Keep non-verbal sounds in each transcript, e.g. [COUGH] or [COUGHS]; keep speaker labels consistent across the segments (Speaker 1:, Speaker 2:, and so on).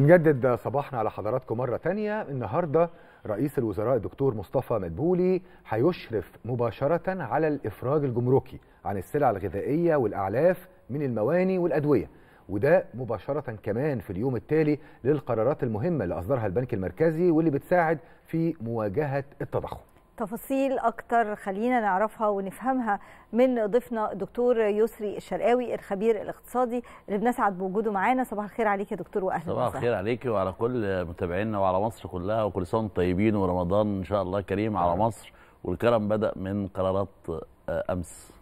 Speaker 1: بنجدد صباحنا على حضراتكم مرة تانية النهاردة رئيس الوزراء الدكتور مصطفى مدبولي هيشرف مباشرة على الإفراج الجمركي عن السلع الغذائية والأعلاف من المواني والأدوية وده مباشرة كمان في اليوم التالي للقرارات المهمة اللي أصدرها البنك المركزي واللي بتساعد في مواجهة التضخم
Speaker 2: تفاصيل أكتر خلينا نعرفها ونفهمها من ضيفنا دكتور يسري الشرقاوي الخبير الاقتصادي اللي بنسعد بوجوده معانا صباح الخير عليك يا دكتور وأهلا صباح الخير
Speaker 3: عليك وعلى كل متابعينا وعلى مصر كلها وكل سنة طيبين ورمضان إن شاء الله كريم على مصر والكرم بدأ من قرارات آه، أمس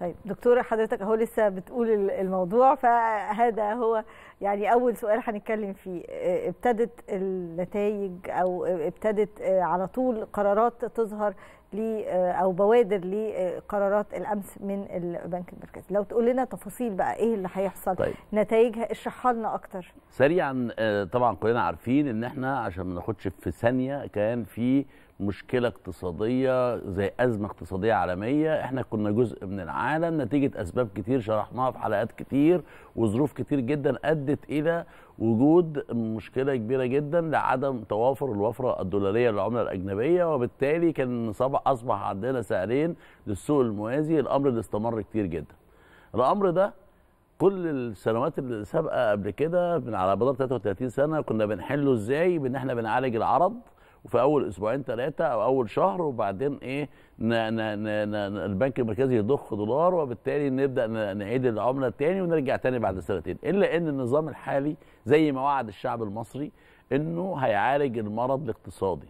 Speaker 2: طيب دكتوره حضرتك اهو لسه بتقول الموضوع فهذا هو يعني اول سؤال هنتكلم فيه آه، ابتدت النتائج او ابتدت آه، على طول قرارات تظهر لي آه، او بوادر لقرارات الامس من البنك المركزي لو تقول لنا تفاصيل بقى ايه اللي هيحصل طيب. نتائجها اشرحها لنا اكتر
Speaker 3: سريعا طبعا كلنا عارفين ان احنا عشان ما ناخدش في ثانيه كان في مشكله اقتصاديه زي ازمه اقتصاديه عالميه احنا كنا جزء من العالم نتيجه اسباب كتير شرحناها في حلقات كتير وظروف كتير جدا ادت الى وجود مشكله كبيره جدا لعدم توافر الوفره الدولاريه للعمله الاجنبيه وبالتالي كان اصبح عندنا سعرين للسوق الموازي الامر اللي استمر كتير جدا الامر ده كل السنوات السابقه قبل كده من على مدار 33 سنه كنا بنحله ازاي بان احنا بنعالج العرض وفي اول اسبوعين ثلاثه او اول شهر وبعدين ايه نا نا نا نا البنك المركزي يضخ دولار وبالتالي نبدا نعيد العمله تاني ونرجع تاني بعد سنتين الا ان النظام الحالي زي ما وعد الشعب المصري انه هيعالج المرض الاقتصادي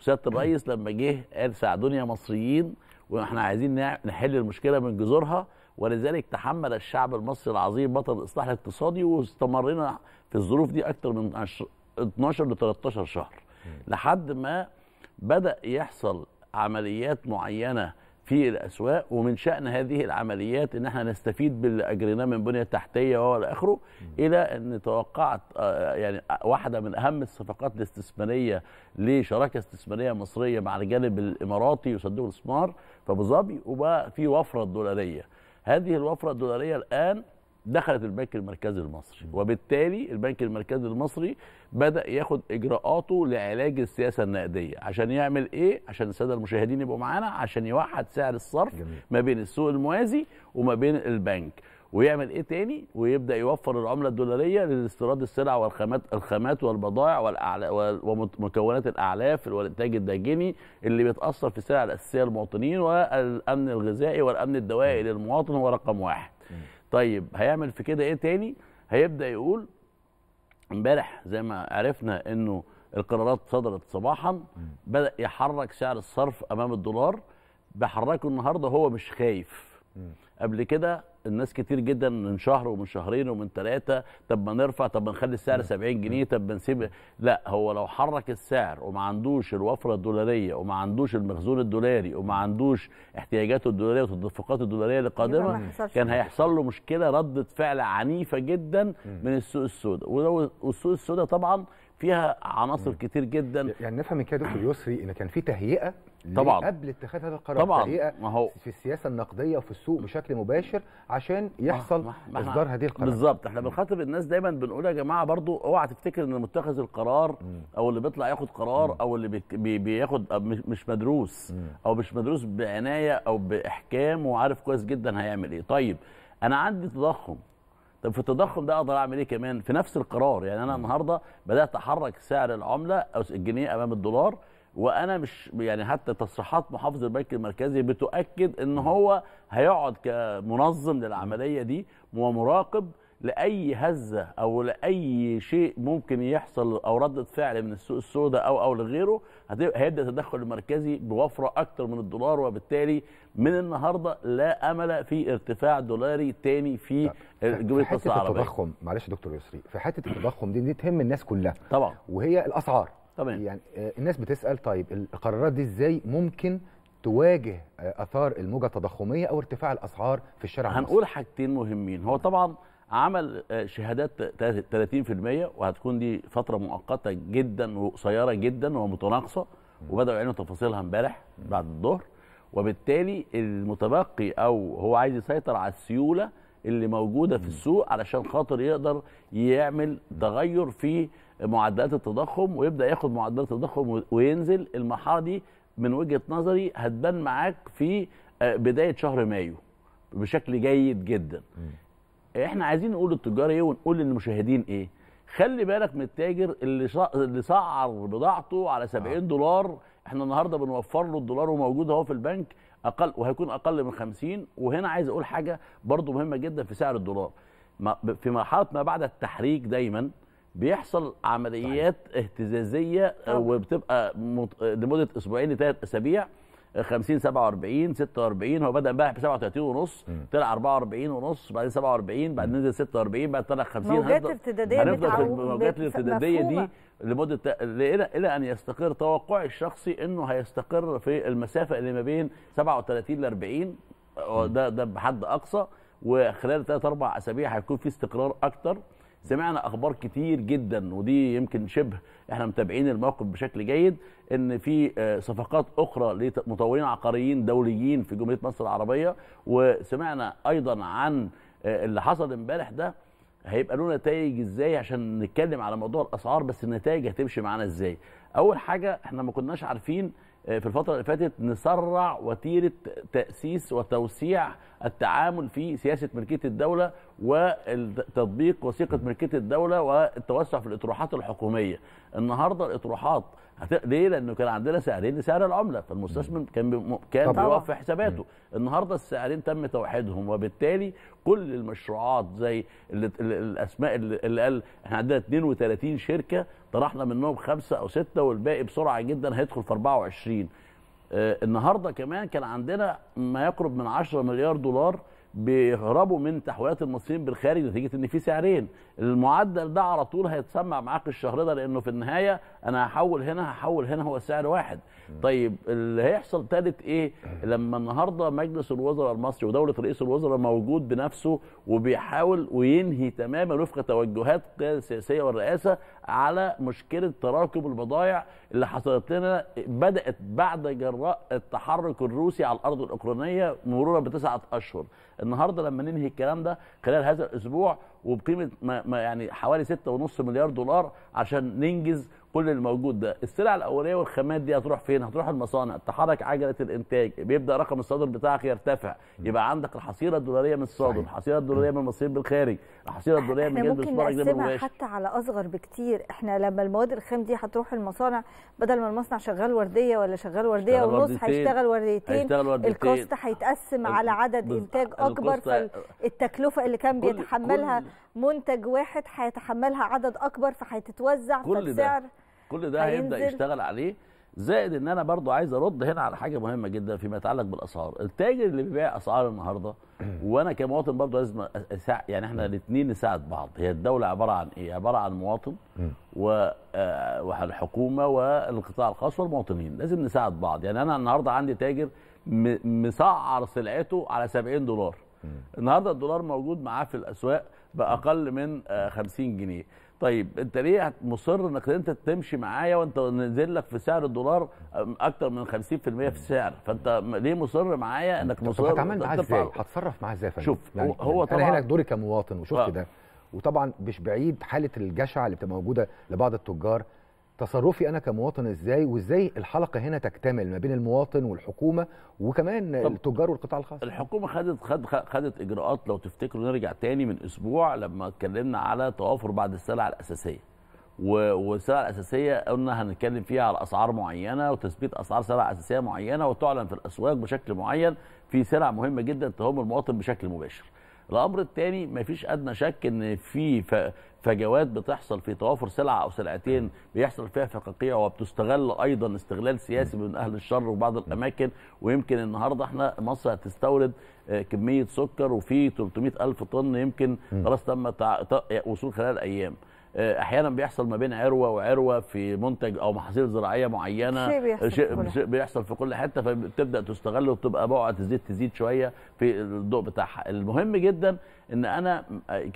Speaker 3: وسياده الرئيس لما جه قال ساعدوني يا مصريين واحنا عايزين نحل المشكله من جذورها ولذلك تحمل الشعب المصري العظيم بطل الاصلاح الاقتصادي واستمرنا في الظروف دي اكثر من 12 ل 13 شهر لحد ما بدا يحصل عمليات معينه في الاسواق ومن شان هذه العمليات ان احنا نستفيد باللي اجريناه من بنيه تحتيه والى اخره الى ان توقعت آه، يعني واحده من اهم الصفقات الاستثماريه لشراكه استثماريه مصريه مع الجانب الاماراتي وصندوق الاستثمار في ابو ظبي وبقى في وفره دولاريه هذه الوفره الدولاريه الان دخلت البنك المركزي المصري وبالتالي البنك المركزي المصري بدا ياخد اجراءاته لعلاج السياسه النقديه عشان يعمل ايه عشان الساده المشاهدين يبقوا معانا عشان يوحد سعر الصرف جميل. ما بين السوق الموازي وما بين البنك ويعمل ايه تاني ويبدا يوفر العمله الدولاريه لاستيراد السلع والخامات الخامات والبضائع ومكونات الاعلاف والانتاج الداجني اللي بيتاثر في السلع الاساسيه للمواطنين والامن الغذائي والامن الدوائي للمواطن هو رقم واحد طيب هيعمل في كده ايه تاني هيبدا يقول امبارح زي ما عرفنا انه القرارات صدرت صباحا بدا يحرك سعر الصرف امام الدولار بحركه النهارده هو مش خايف قبل كده الناس كتير جدا من شهر ومن شهرين ومن ثلاثه طب ما نرفع طب ما نخلي السعر 70 جنيه طب ما نسيب لا هو لو حرك السعر وما عندوش الوفره الدولاريه وما عندوش المخزون الدولاري وما عندوش احتياجاته الدولاريه والتدفقات الدولاريه القادمه كان هيحصل له مشكله رده فعل عنيفه جدا من السوق السوداء والسوق السوداء طبعا فيها عناصر كتير جدا يعني نفهم من كده دكتور يسري ان كان في تهيئه
Speaker 1: طبعا قبل اتخاذ هذا القرار طبعا الحقيقه ما هو في السياسه النقديه وفي السوق بشكل مباشر عشان آه، يحصل ما ما اصدار هذه القرارات بالظبط
Speaker 3: احنا بنخاطب الناس دايما بنقول يا جماعه برضو اوعى تفتكر ان متخذ القرار م. او اللي بيطلع ياخد قرار م. او اللي بي بي بياخد مش مدروس م. او مش مدروس بعنايه او باحكام وعارف كويس جدا هيعمل ايه طيب انا عندي تضخم طب في التضخم ده اقدر اعمل ايه كمان في نفس القرار يعني انا النهارده بدات احرك سعر العمله او الجنيه امام الدولار وانا مش يعني حتى تصريحات محافظ البنك المركزي بتؤكد ان هو هيقعد كمنظم للعمليه دي ومراقب لاي هزه او لاي شيء ممكن يحصل او رده فعل من السوق السوداء او او لغيره هيبدا التدخل المركزي بوفره اكتر من الدولار وبالتالي من النهارده لا امل في ارتفاع دولاري تاني في جمله حته التضخم معلش يا دكتور
Speaker 1: يسري في حته التضخم دي دي تهم الناس كلها طبعا وهي الاسعار طبعا. يعني آه، الناس بتسال طيب القرارات دي ازاي ممكن تواجه آه، اثار الموجه التضخميه او ارتفاع الاسعار في الشارع هنقول المصري.
Speaker 3: حاجتين مهمين هو طبعا عمل آه، شهادات 30% وهتكون دي فتره مؤقته جدا وقصيره جدا ومتناقصه وبداوا يعلنوا تفاصيلها امبارح بعد الظهر وبالتالي المتبقي او هو عايز يسيطر على السيوله اللي موجوده في السوق علشان خاطر يقدر يعمل تغير في معدلات التضخم ويبدا ياخد معدلات التضخم وينزل المرحله دي من وجهه نظري هتبان معاك في آه، بدايه شهر مايو بشكل جيد جدا احنا عايزين نقول للتجار ايه ونقول للمشاهدين ايه خلي بالك من التاجر اللي اللي سعر بضاعته على 70 آه. دولار احنا النهارده بنوفر له الدولار وموجود اهو في البنك اقل وهيكون اقل من 50 وهنا عايز اقول حاجه برضو مهمه جدا في سعر الدولار في مرحله ما بعد التحريك دايما بيحصل عمليات طيب. اهتزازيه طبعا. آه، وبتبقى لمده اسبوعين لثلاث اسابيع 50 47 46 هو بدا امبارح ب 37 ونص طلع 44 ونص بعدين 47 بعدين نزل 46 بعد طلع 50 موجات ارتداديه هنفضل في الموجات الارتداديه دي لمده الى الى ان يستقر توقعي الشخصي انه هيستقر في المسافه اللي ما بين 37 ل 40 آه، ده ده بحد اقصى وخلال ثلاث اربع اسابيع هيكون في استقرار اكتر سمعنا اخبار كتير جدا ودي يمكن شبه احنا متابعين الموقف بشكل جيد ان في آه، صفقات اخرى لمطورين عقاريين دوليين في جمهوريه مصر العربيه وسمعنا ايضا عن آه، اللي حصل امبارح ده هيبقى له نتائج ازاي عشان نتكلم على موضوع الاسعار بس النتائج هتمشي معانا ازاي اول حاجه احنا ما كناش عارفين آه، في الفتره اللي فاتت نسرع وتيره تاسيس وتوسيع التعامل في سياسه ملكيه الدوله وتطبيق وثيقه ملكيه الدوله والتوسع في الاطروحات الحكوميه النهارده الاطروحات هت... ليه؟ لانه كان عندنا سعرين لسعر العمله فالمستثمر كان بم... كان بيوفي حساباته، النهارده السعرين تم توحيدهم وبالتالي كل المشروعات زي اللي... الاسماء اللي, اللي قال احنا عندنا 32 شركه طرحنا منهم خمسه او سته والباقي بسرعه جدا هيدخل في 24 آه، النهارده كمان كان عندنا ما يقرب من 10 مليار دولار بيهربوا من تحويلات المصريين بالخارج نتيجه ان في سعرين المعدل ده على طول هيتسمع معاك الشهر ده لانه في النهايه انا هحول هنا هحول هنا هو السعر واحد طيب اللي هيحصل ثالث ايه لما النهارده مجلس الوزراء المصري ودوله رئيس الوزراء موجود بنفسه وبيحاول وينهي تماما وفق توجهات القياده السياسيه والرئاسه على مشكله تراكم البضائع اللي حصلت لنا بدات بعد جراء التحرك الروسي على الارض الاوكرانيه مرورا بتسعه اشهر النهارده لما ننهي الكلام ده خلال هذا الاسبوع وبقيمه ما يعني حوالي 6.5 مليار دولار عشان ننجز كل اللي موجود ده السلع الاوليه والخامات دي هتروح فين هتروح المصانع تحرك عجله الانتاج بيبدا رقم الصادر بتاعك يرتفع يبقى عندك الحصيله الدولاريه من الصادر الحصيله الدولاريه من المصير بالخارج الحصيله الدولاريه من جلب السبارك ده ممكن حتى
Speaker 2: على اصغر بكتير احنا لما المواد الخام دي هتروح المصانع بدل ما المصنع شغال ورديه ولا شغال ورديه ونص هيشتغل ورديتين, هيشتغل الكوست هيتقسم على عدد انتاج اكبر فالتكلفه اللي كان بيتحملها منتج واحد هيتحملها عدد اكبر فهتتوزع فالسعر
Speaker 3: كل ده هيبدا يشتغل عليه زائد ان انا برضو عايز ارد هنا على حاجه مهمه جدا فيما يتعلق بالاسعار التاجر اللي بيبيع اسعار النهارده [CLEARS THROAT] وانا كمواطن برضو لازم أساع يعني احنا الاثنين نساعد بعض هي الدوله عباره عن ايه عباره عن مواطن آه، والحكومه والقطاع الخاص والمواطنين لازم نساعد بعض يعني انا النهارده عندي تاجر مسعر سلعته على 70 دولار النهارده الدولار موجود معاه في الاسواق باقل من 50 آه، جنيه طيب انت ليه مصر انك انت تمشي معايا وانت نزل لك في سعر الدولار اكتر من 50% في السعر فانت ليه مصر معايا انك مصر هتعمل معاه ازاي هتصرف معاه ازاي شوف يعني هو يعني طبعا انا هنا دوري
Speaker 1: كمواطن وشفت آه. ده وطبعا مش بعيد حاله الجشع اللي بتبقى موجوده لبعض التجار تصرفي انا كمواطن ازاي وازاي الحلقه هنا تكتمل ما بين المواطن والحكومه وكمان التجار والقطاع الخاص
Speaker 3: الحكومه خدت خد خدت اجراءات لو تفتكروا نرجع تاني من اسبوع لما اتكلمنا على توافر بعض السلع الاساسيه والسلع الاساسيه قلنا هنتكلم فيها على اسعار معينه وتثبيت اسعار سلع اساسيه معينه وتعلن في الاسواق بشكل معين في سلع مهمه جدا تهم المواطن بشكل مباشر الامر الثاني مفيش ادنى شك ان في فجوات بتحصل في توافر سلعه او سلعتين بيحصل فيها فقاقيع وبتستغل ايضا استغلال سياسي من اهل الشر وبعض الاماكن ويمكن النهارده احنا مصر هتستورد آه، كميه سكر وفي 300 الف طن يمكن خلاص تم وصول خلال ايام آه، احيانا بيحصل ما بين عروه وعروه في منتج او محاصيل زراعيه معينه شيء بيحصل, شيء بيحصل في كل حته فبتبدا تستغل وبتبقى بقعه الزيت تزيد شويه في الضوء بتاعها المهم جدا ان انا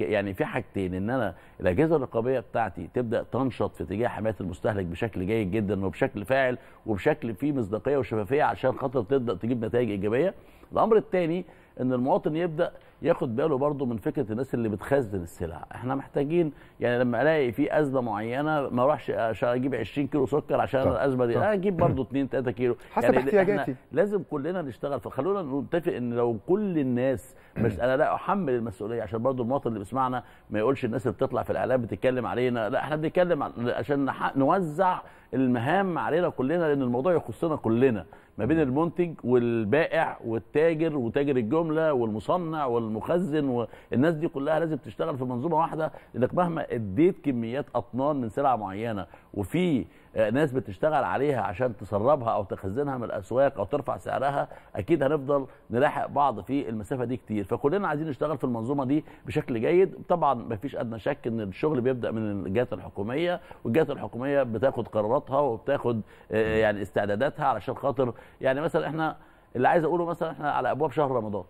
Speaker 3: يعني في حاجتين ان انا الاجهزه الرقابيه بتاعتي تبدا تنشط في اتجاه حمايه المستهلك بشكل جيد جدا وبشكل فاعل وبشكل فيه مصداقيه وشفافيه عشان خاطر تبدا تجيب نتائج ايجابيه الامر الثاني ان المواطن يبدا ياخد باله برضه من فكره الناس اللي بتخزن السلع احنا محتاجين يعني لما الاقي في ازمه معينه ما اروحش اجيب 20 كيلو سكر عشان طب. الازمه دي انا اجيب برضه 2 3 كيلو [LAUGHS] حسب يعني احتياجاتي لازم كلنا نشتغل فخلونا نتفق ان لو كل الناس [CLEARS THROAT] مش انا لا احمل المسؤوليه عشان برضه المواطن اللي بيسمعنا ما يقولش الناس اللي بتطلع في الاعلام بتتكلم علينا لا احنا بنتكلم عشان نوزع المهام علينا كلنا لان الموضوع يخصنا كلنا ما بين المنتج والبائع والتاجر وتاجر الجمله والمصنع والمخزن والناس دي كلها لازم تشتغل في منظومه واحده لانك مهما اديت كميات اطنان من سلعه معينه وفي آه، ناس بتشتغل عليها عشان تسربها او تخزنها من الاسواق او ترفع سعرها اكيد هنفضل نلاحق بعض في المسافه دي كتير فكلنا عايزين نشتغل في المنظومه دي بشكل جيد طبعا مفيش ادنى شك ان الشغل بيبدا من الجهات الحكوميه والجهات الحكوميه بتاخد قراراتها وبتاخد آه، يعني استعداداتها علشان خاطر يعني مثلا احنا اللي عايز اقوله مثلا احنا على ابواب شهر رمضان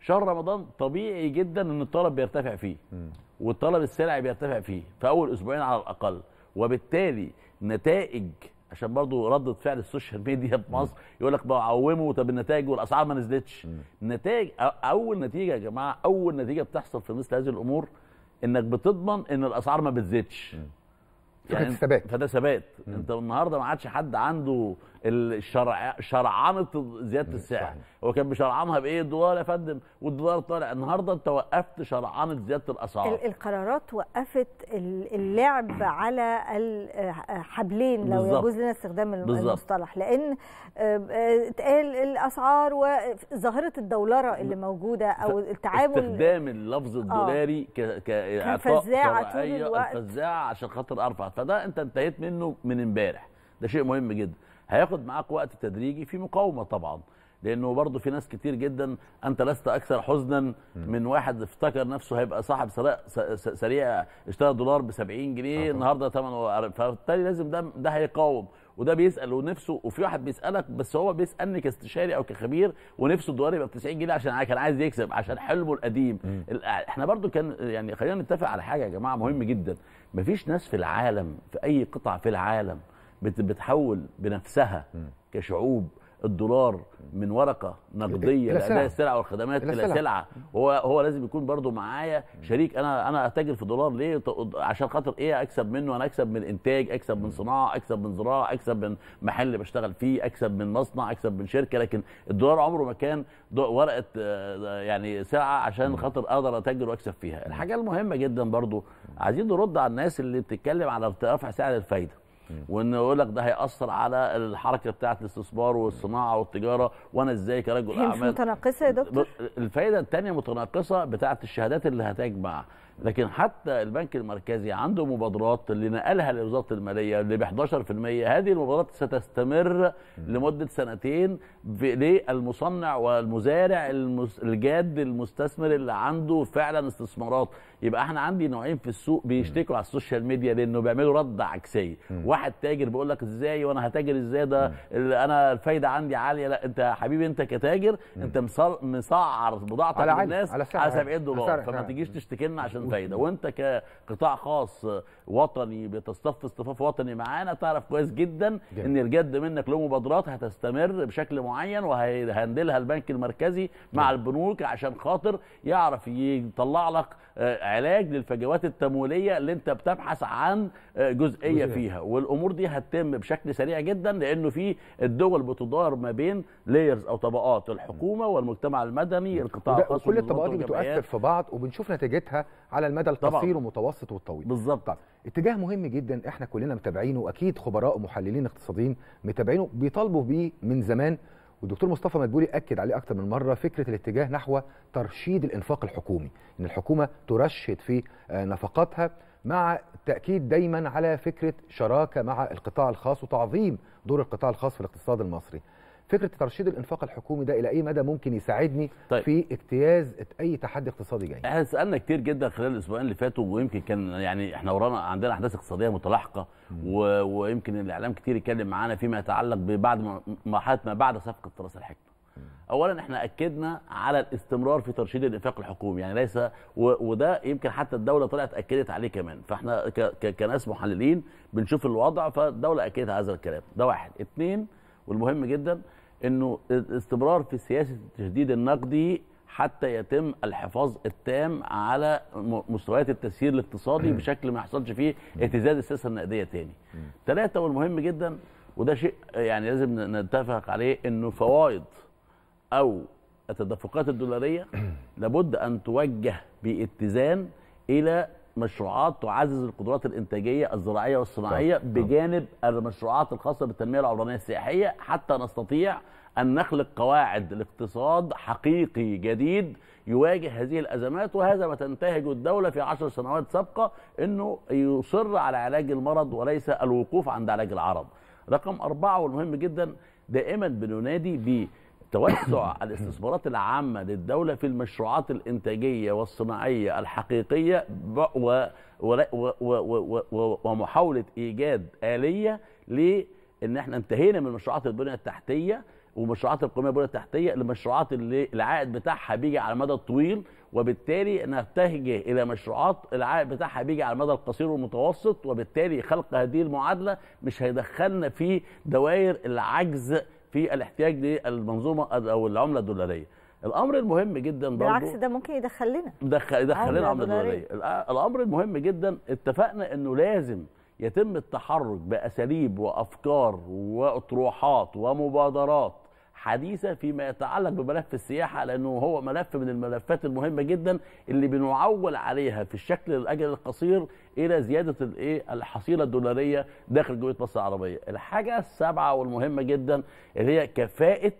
Speaker 3: شهر رمضان طبيعي جدا ان الطلب بيرتفع فيه والطلب السلعي بيرتفع فيه في اول اسبوعين على الاقل وبالتالي نتائج عشان برضه ردة فعل السوشيال ميديا في مصر يقول لك بقومه طب النتائج والاسعار ما نزلتش نتائج اول نتيجه يا جماعه اول نتيجه بتحصل في مثل هذه الامور انك بتضمن ان الاسعار ما بتزيدش يعني فده ثبات فده ثبات انت النهارده ما عادش حد عنده الشرع شرعنه زياده السعر هو كان بيشرعنها بايه الدولار يا فندم والدولار طالع النهارده انت وقفت شرعنه زياده الاسعار
Speaker 2: القرارات وقفت اللعب على الحبلين لو يجوز لنا استخدام المصطلح لان آه، اتقال الاسعار وظاهره الدولره اللي موجوده او التعامل
Speaker 3: استخدام اللفظ الدولاري آه. كاعطاء طول الوقت فزاعه عشان خاطر ارفع فده انت انتهيت منه من امبارح ده شيء مهم جدا هياخد معاك وقت تدريجي في مقاومه طبعا لانه برضه في ناس كتير جدا انت لست اكثر حزنا من واحد افتكر نفسه هيبقى صاحب سريع اشترى دولار ب 70 جنيه النهارده ثمنه فبالتالي لازم ده ده هيقاوم وده بيسال ونفسه وفي واحد بيسالك بس هو بيسالني كاستشاري او كخبير ونفسه الدولار يبقى ب 90 جنيه عشان كان عايز يكسب عشان حلمه القديم احنا برضه كان يعني خلينا نتفق على حاجه يا جماعه مهم جدا مفيش ناس في العالم في اي قطعه في العالم بتحول بنفسها كشعوب الدولار من ورقه نقديه لاداء السلع والخدمات الى سلعه, هو هو لازم يكون برضو معايا شريك انا انا اتاجر في دولار ليه عشان خاطر ايه اكسب منه انا اكسب من انتاج اكسب من صناعه اكسب من زراعه اكسب من محل بشتغل فيه اكسب من مصنع اكسب من شركه لكن الدولار عمره ما كان ورقه آه، يعني سلعه عشان خاطر اقدر اتاجر واكسب فيها الحاجه المهمه جدا برضو عايزين نرد على الناس اللي بتتكلم على ارتفاع سعر الفايده وان يقول لك ده هياثر على الحركه بتاعه الاستثمار والصناعه والتجاره وانا ازاي كرجل اعمال مش متناقصه يا دكتور الفائده الثانيه متناقصه بتاعه الشهادات اللي هتجمع لكن حتى البنك المركزي عنده مبادرات اللي نقلها لوزاره الماليه اللي ب 11% هذه المبادرات ستستمر لمده سنتين للمصنع والمزارع الجاد المستثمر اللي عنده فعلا استثمارات يبقى احنا عندي نوعين في السوق بيشتكوا على السوشيال ميديا لانه بيعملوا رد عكسيه واحد تاجر بيقول لك ازاي وانا هتاجر ازاي ده انا الفايده عندي عاليه لا انت يا حبيبي انت كتاجر انت مسعر بضاعتك للناس على, على 70 دولار فما تجيش تشتكي لنا عشان الفايده وانت كقطاع خاص وطني بتصطف اصطفاف وطني معانا تعرف كويس جدا جميل. ان الجد منك له مبادرات هتستمر بشكل معين وهيهندلها البنك المركزي مع جميل. البنوك عشان خاطر يعرف يطلع لك آه، علاج للفجوات التمويليه اللي انت بتبحث عن آه، جزئيه فيها والامور دي هتتم بشكل سريع جدا لانه في الدول بتدار ما بين لايرز او طبقات الحكومه والمجتمع المدني القطاع الخاص كل الطبقات بتؤثر في بعض وبنشوف نتيجتها على المدى القصير
Speaker 1: والمتوسط والطويل بالظبط طيب، اتجاه مهم جدا احنا كلنا متابعينه واكيد خبراء ومحللين اقتصاديين متابعينه بيطالبوا بيه من زمان والدكتور مصطفى مدبولي اكد عليه اكتر من مره فكره الاتجاه نحو ترشيد الانفاق الحكومي ان الحكومه ترشد في آه، نفقاتها مع التاكيد دايما على فكره شراكه مع القطاع الخاص وتعظيم دور القطاع الخاص في الاقتصاد المصري فكره ترشيد الانفاق الحكومي ده الى اي مدى ممكن يساعدني طيب. في اجتياز اي تحدي اقتصادي جاي
Speaker 3: احنا سالنا كتير جدا خلال الاسبوعين اللي فاتوا ويمكن كان يعني احنا ورانا عندنا احداث اقتصاديه متلاحقه و... ويمكن الاعلام كتير يتكلم معانا فيما يتعلق ببعد مرحله ما بعد صفقه راس الحكمه اولا احنا اكدنا على الاستمرار في ترشيد الانفاق الحكومي يعني ليس و... وده يمكن حتى الدوله طلعت اكدت عليه كمان فاحنا ك... ك... كناس محللين بنشوف الوضع فالدوله اكدت على هذا الكلام ده واحد اثنين والمهم جدا انه استمرار في سياسه التشديد النقدي حتى يتم الحفاظ التام على مستويات التسيير الاقتصادي بشكل ما يحصلش فيه اهتزاز السياسه النقديه تاني. ثلاثه والمهم جدا وده شيء يعني لازم نتفق عليه انه فوائد او التدفقات الدولاريه لابد ان توجه باتزان الى مشروعات تعزز القدرات الانتاجيه الزراعيه والصناعيه طبعا. بجانب المشروعات الخاصه بالتنميه العمرانيه السياحيه حتى نستطيع ان نخلق قواعد لاقتصاد حقيقي جديد يواجه هذه الازمات وهذا ما تنتهج الدوله في عشر سنوات سابقه انه يصر على علاج المرض وليس الوقوف عند علاج العرض. رقم اربعه والمهم جدا دائما بننادي توسع [COUGHS] الاستثمارات العامة للدولة في المشروعات الإنتاجية والصناعية الحقيقية ومحاولة إيجاد آلية لأن احنا انتهينا من مشروعات البنية التحتية ومشروعات القوميه البنيه التحتيه لمشروعات اللي العائد بتاعها بيجي على المدى الطويل وبالتالي نتجه الى مشروعات العائد بتاعها بيجي على المدى القصير والمتوسط وبالتالي خلق هذه المعادله مش هيدخلنا في دوائر العجز في الاحتياج للمنظومه او العمله الدولاريه الامر المهم جدا برضه بالعكس
Speaker 2: ده ممكن يدخل
Speaker 3: لنا يدخل يدخل لنا عمله دولاريه الامر المهم جدا اتفقنا انه لازم يتم التحرك باساليب وافكار واطروحات ومبادرات حديثه فيما يتعلق بملف السياحه لانه هو ملف من الملفات المهمه جدا اللي بنعول عليها في الشكل الاجل القصير الى زياده الايه الحصيله الدولاريه داخل جوية مصر العربيه. الحاجه السابعه والمهمه جدا اللي هي كفاءه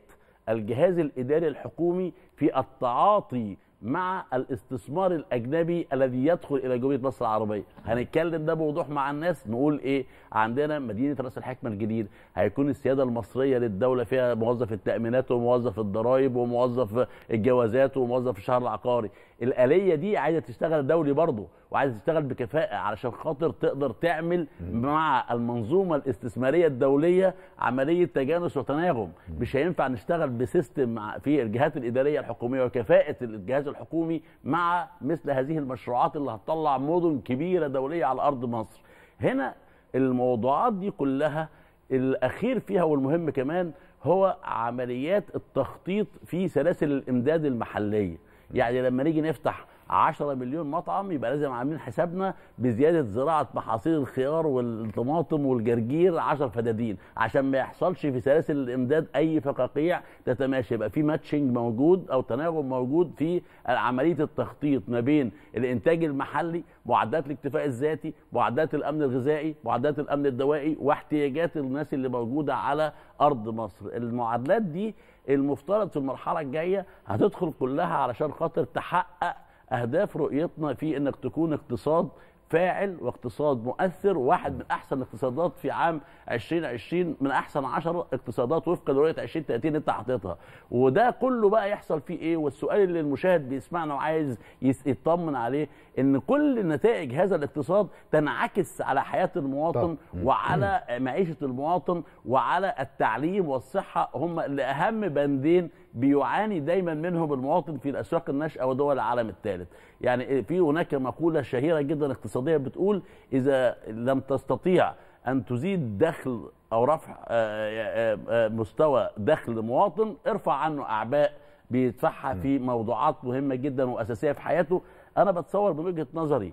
Speaker 3: الجهاز الاداري الحكومي في التعاطي مع الاستثمار الاجنبي الذي يدخل الى جمهوريه مصر العربيه هنتكلم ده بوضوح مع الناس نقول ايه عندنا مدينه راس الحكمه الجديد هيكون السياده المصريه للدوله فيها موظف التامينات وموظف الضرائب وموظف الجوازات وموظف الشهر العقاري الاليه دي عايزه تشتغل دولي برضه وعايزه تشتغل بكفاءه علشان خاطر تقدر تعمل مع المنظومه الاستثماريه الدوليه عمليه تجانس وتناغم مش هينفع نشتغل بسيستم في الجهات الاداريه الحكوميه وكفاءه الجهاز الحكومي مع مثل هذه المشروعات اللي هتطلع مدن كبيره دوليه على ارض مصر هنا الموضوعات دي كلها الاخير فيها والمهم كمان هو عمليات التخطيط في سلاسل الامداد المحليه يعني لما نيجي نفتح 10 مليون مطعم يبقى لازم عاملين حسابنا بزياده زراعه محاصيل الخيار والطماطم والجرجير 10 فدادين عشان ما يحصلش في سلاسل الامداد اي فقاقيع تتماشى يبقى في ماتشنج موجود او تناغم موجود في عمليه التخطيط ما بين الانتاج المحلي معدات الاكتفاء الذاتي معدات الامن الغذائي معدات الامن الدوائي واحتياجات الناس اللي موجوده على ارض مصر المعادلات دي المفترض في المرحله الجايه هتدخل كلها علشان خاطر تحقق اهداف رؤيتنا في انك تكون اقتصاد فاعل واقتصاد مؤثر وواحد من احسن الاقتصادات في عام 2020 من احسن 10 اقتصادات وفقا لرؤيه 2030 انت حاططها وده كله بقى يحصل فيه ايه والسؤال اللي المشاهد بيسمعنا وعايز يطمن عليه ان كل نتائج هذا الاقتصاد تنعكس على حياه المواطن طب. وعلى معيشه المواطن وعلى التعليم والصحه هم الاهم بندين بيعاني دايما منهم المواطن في الاسواق الناشئه ودول العالم الثالث يعني في هناك مقوله شهيره جدا اقتصاد الاقتصاديه بتقول اذا لم تستطيع ان تزيد دخل او رفع آه، آه، آه، مستوى دخل مواطن ارفع عنه اعباء بيدفعها في موضوعات مهمه جدا واساسيه في حياته انا بتصور من وجهه نظري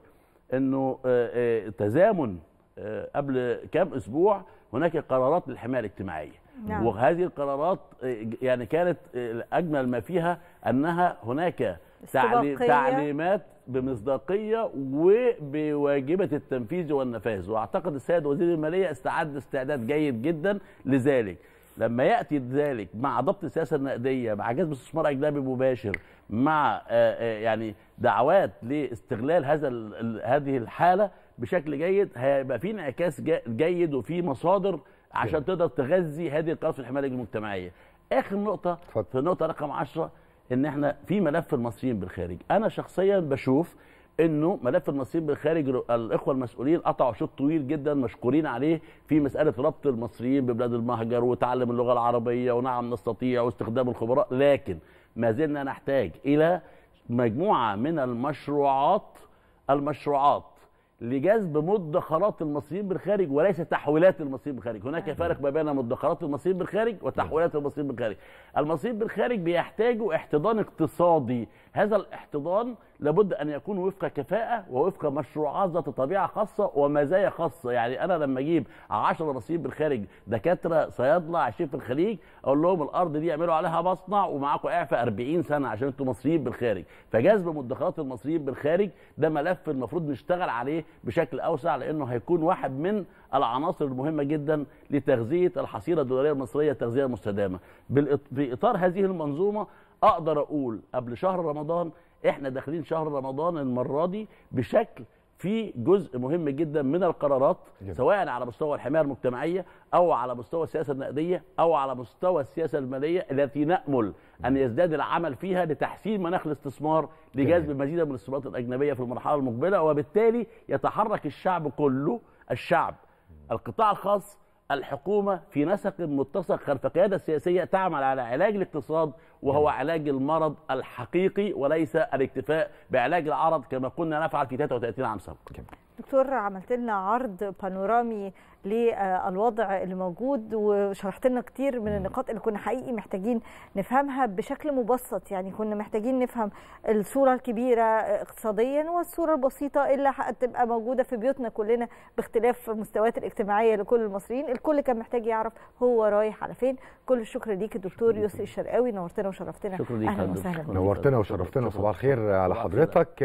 Speaker 3: انه تزامن قبل كام اسبوع هناك قرارات للحمايه الاجتماعيه نعم. وهذه القرارات يعني كانت اجمل ما فيها انها هناك تعليمات بمصداقيه وبواجبه التنفيذ والنفاذ واعتقد السيد وزير الماليه استعد استعداد جيد جدا لذلك لما ياتي ذلك مع ضبط السياسه النقديه مع جذب استثمار اجنبي مباشر مع آه، آه، يعني دعوات لاستغلال هذا هذه الحاله بشكل جيد هيبقى في انعكاس جيد وفي مصادر عشان تقدر تغذي هذه القرارات في الحمايه المجتمعيه. اخر نقطه في النقطه رقم 10 ان احنا في ملف المصريين بالخارج انا شخصيا بشوف انه ملف المصريين بالخارج الاخوه المسؤولين قطعوا شوط طويل جدا مشكورين عليه في مساله ربط المصريين ببلاد المهجر وتعلم اللغه العربيه ونعم نستطيع واستخدام الخبراء لكن ما زلنا نحتاج الى مجموعه من المشروعات المشروعات لجذب مدخرات المصريين بالخارج وليس تحويلات المصريين بالخارج هناك نعم. فرق ما بين مدخرات المصريين بالخارج وتحويلات نعم. المصريين بالخارج المصريين بالخارج بيحتاجوا احتضان اقتصادي هذا الاحتضان لابد ان يكون وفق كفاءه ووفق مشروعات ذات طبيعه خاصه ومزايا خاصه يعني انا لما اجيب 10 مصريين بالخارج دكاتره صيادله عايشين في الخليج اقول لهم الارض دي اعملوا عليها مصنع ومعاكم اعفاء 40 سنه عشان انتوا مصريين بالخارج فجذب مدخرات المصريين بالخارج ده ملف المفروض نشتغل عليه بشكل اوسع لانه هيكون واحد من العناصر المهمه جدا لتغذيه الحصيله الدولاريه المصريه التغذيه المستدامه في اطار هذه المنظومه اقدر اقول قبل شهر رمضان احنا داخلين شهر رمضان المره دي بشكل في جزء مهم جدا من القرارات جميل. سواء على مستوى الحمايه المجتمعيه او على مستوى السياسه النقديه او على مستوى السياسه الماليه التي نامل ان يزداد العمل فيها لتحسين مناخ الاستثمار لجذب مزيد من الاستثمارات الاجنبيه في المرحله المقبله وبالتالي يتحرك الشعب كله الشعب القطاع الخاص الحكومه في نسق متسق خلف قياده سياسيه تعمل على علاج الاقتصاد وهو نعم. علاج المرض الحقيقي وليس الاكتفاء بعلاج العرض كما كنا نفعل في 33 عام سابقا.
Speaker 2: دكتور عملت لنا عرض بانورامي للوضع اللي موجود وشرحت لنا كتير من النقاط اللي كنا حقيقي محتاجين نفهمها بشكل مبسط يعني كنا محتاجين نفهم الصوره الكبيره اقتصاديا والصوره البسيطه اللي هتبقى موجوده في بيوتنا كلنا باختلاف المستويات الاجتماعيه لكل المصريين الكل كان محتاج يعرف هو رايح على فين كل الشكر ليك الدكتور يسري الشرقاوي نورتنا وشرفتنا شكرا ليك اهلا وسهلا نورتنا
Speaker 1: وشرفتنا وصباح الخير على حضرتك